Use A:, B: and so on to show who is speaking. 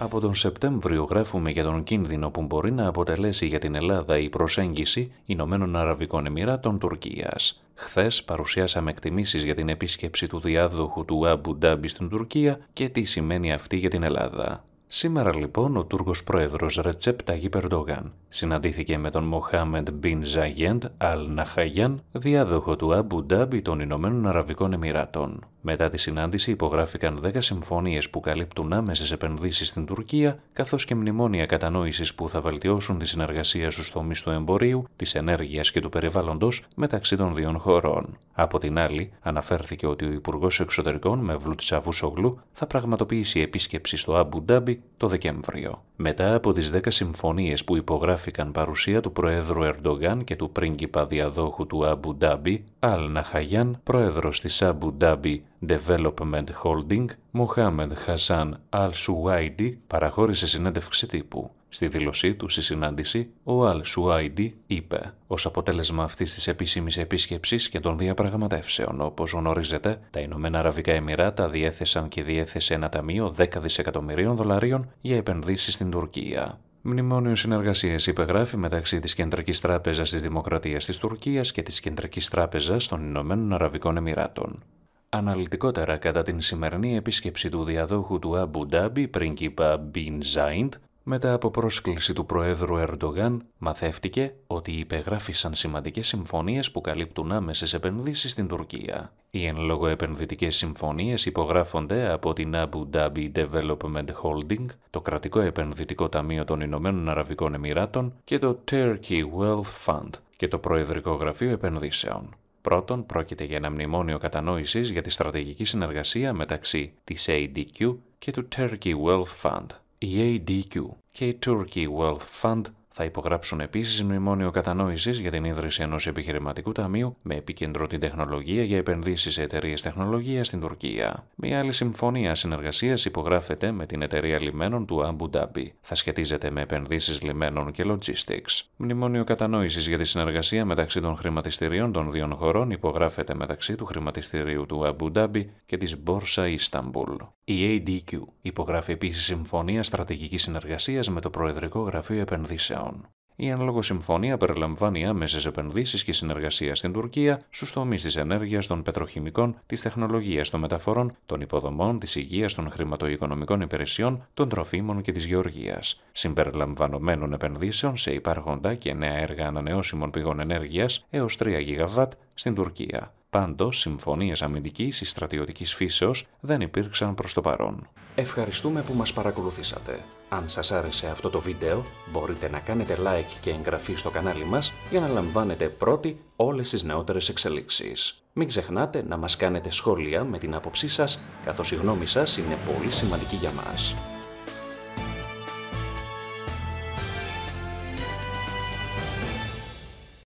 A: Από τον Σεπτέμβριο γράφουμε για τον κίνδυνο που μπορεί να αποτελέσει για την Ελλάδα η προσέγγιση Ηνωμένων Αραβικών Εμμυράτων Τουρκίας. Χθες παρουσιάσαμε εκτιμήσεις για την επίσκεψη του διάδοχου του Αμπου Ντάμπι στην Τουρκία και τι σημαίνει αυτή για την Ελλάδα. Σήμερα λοιπόν ο Τούρκος πρόεδρος Ρετσέπ Ταγί Περντογάν συναντήθηκε με τον Μοχάμεντ Μπιν Ζαγέντ Αλ Ναχαγιάν, διάδοχο του Αμπου Ντάμπι των Ηνωμένων Αραβικών Εμμυράτων. Μετά τη συνάντηση υπογράφηκαν 10 συμφωνίες που καλύπτουν άμεσες επενδύσεις στην Τουρκία, καθώς και μνημόνια κατανόησης που θα βελτιώσουν τη συνεργασία στους τομείς του εμπορίου, της ενέργειας και του περιβάλλοντος μεταξύ των δύο χωρών. Από την άλλη, αναφέρθηκε ότι ο Υπουργός Εξωτερικών Μευλούτ Σαβούσογλου θα πραγματοποιήσει επίσκεψη στο Αμπου Ντάμπι το Δεκέμβριο. Μετά από τις 10 συμφωνίες που υπογράφηκαν παρουσία του Προέδρου Ερντογάν και του πρίγκιπα διαδόχου του Αμπου Ντάμπι, Αλ Ναχαγιάν, Πρόεδρος της Αμπου Ντάμπι Development Holding, Μοχάμεν Χασάν Αλ Σουάιντι, παραχώρησε συνέντευξη τύπου. Στη δήλωσή του στη συνάντηση, ο Αλ Σουάιντι είπε: Ως αποτέλεσμα αυτής της επίσημης επίσκεψης και των διαπραγματεύσεων, όπως γνωρίζετε, τα Ηνωμένα Αραβικά Εμμυράτα διέθεσαν και διέθεσε ένα ταμείο 10 δισεκατομμυρίων δολαρίων για επενδύσεις στην Τουρκία. Μνημόνιο συνεργασίας υπεγράφει μεταξύ της Κεντρικής Τράπεζας της Δημοκρατίας της Τουρκίας και της Κεντρικής Τράπεζας των Ηνωμένων Αραβικών Εμμυράτων. Αναλυτικότερα, κατά την σημερινή επίσκεψη του διαδόχου του Αμπου Ντάμπι, πρίγκιπα Μπιν Ζάιντ, μετά από πρόσκληση του Προέδρου Ερντογάν, μαθεύτηκε ότι υπεγράφησαν σημαντικές συμφωνίες που καλύπτουν άμεσες επενδύσεις στην Τουρκία. Οι εν λόγω επενδυτικές συμφωνίες υπογράφονται από την Abu Dhabi Development Holding, το Κρατικό Επενδυτικό Ταμείο των Ηνωμένων Αραβικών Εμμυράτων και το Turkey Wealth Fund και το Προεδρικό Γραφείο Επενδύσεων. Πρώτον, πρόκειται για ένα μνημόνιο κατανόησης για τη στρατηγική συνεργασία μεταξύ της ADQ και του Turkey Wealth Fund. ADQ και η Turkey Wealth Fund θα υπογράψουν επίσης μνημόνιο κατανόησης για την ίδρυση ενός επιχειρηματικού ταμείου με επίκεντρο την τεχνολογία για επενδύσεις σε εταιρείες τεχνολογίας στην Τουρκία. Μία άλλη συμφωνία συνεργασίας υπογράφεται με την εταιρεία λιμένων του Αμπου Ντάμπι. Θα σχετίζεται με επενδύσεις λιμένων και logistics. Μνημόνιο κατανόησης για τη συνεργασία μεταξύ των χρηματιστηρίων των δύο χωρών υπογράφεται μεταξύ του χρηματιστηρίου του Αμπου Ντάμπι και της Μπόρσα Ισταμπούλ. Η ADQ Υπογράφει επίσης συμφωνία στρατηγικής συνεργασίας με το Προεδρικό Γραφείο Επενδύσεων. Η εν συμφωνία περιλαμβάνει άμεσες επενδύσεις και συνεργασία στην Τουρκία στους τομείς της ενέργειας, των πετροχημικών, της τεχνολογίας των μεταφορών, των υποδομών, της υγείας, των χρηματοοικονομικών υπηρεσιών, των τροφίμων και της γεωργίας. Συμπεριλαμβανομένων επενδύσεων σε υπάρχοντα και νέα έργα ανανεώσιμων πηγών ενέργειας έως 3 ΓΒ στην Τουρκία. Πάντως, συμφωνίες αμυντικής ή στρατιωτικής φύσεως δεν υπήρξαν προς το παρόν. Ευχαριστούμε που μας παρακολουθήσατε. Αν σας άρεσε αυτό το βίντεο, μπορείτε να κάνετε like και εγγραφή στο κανάλι μας για να λαμβάνετε πρώτοι όλες τις νεότερες εξελίξεις. Μην ξεχνάτε να μας κάνετε σχόλια με την άποψή σας καθώς η γνώμη σας είναι πολύ σημαντική για μας.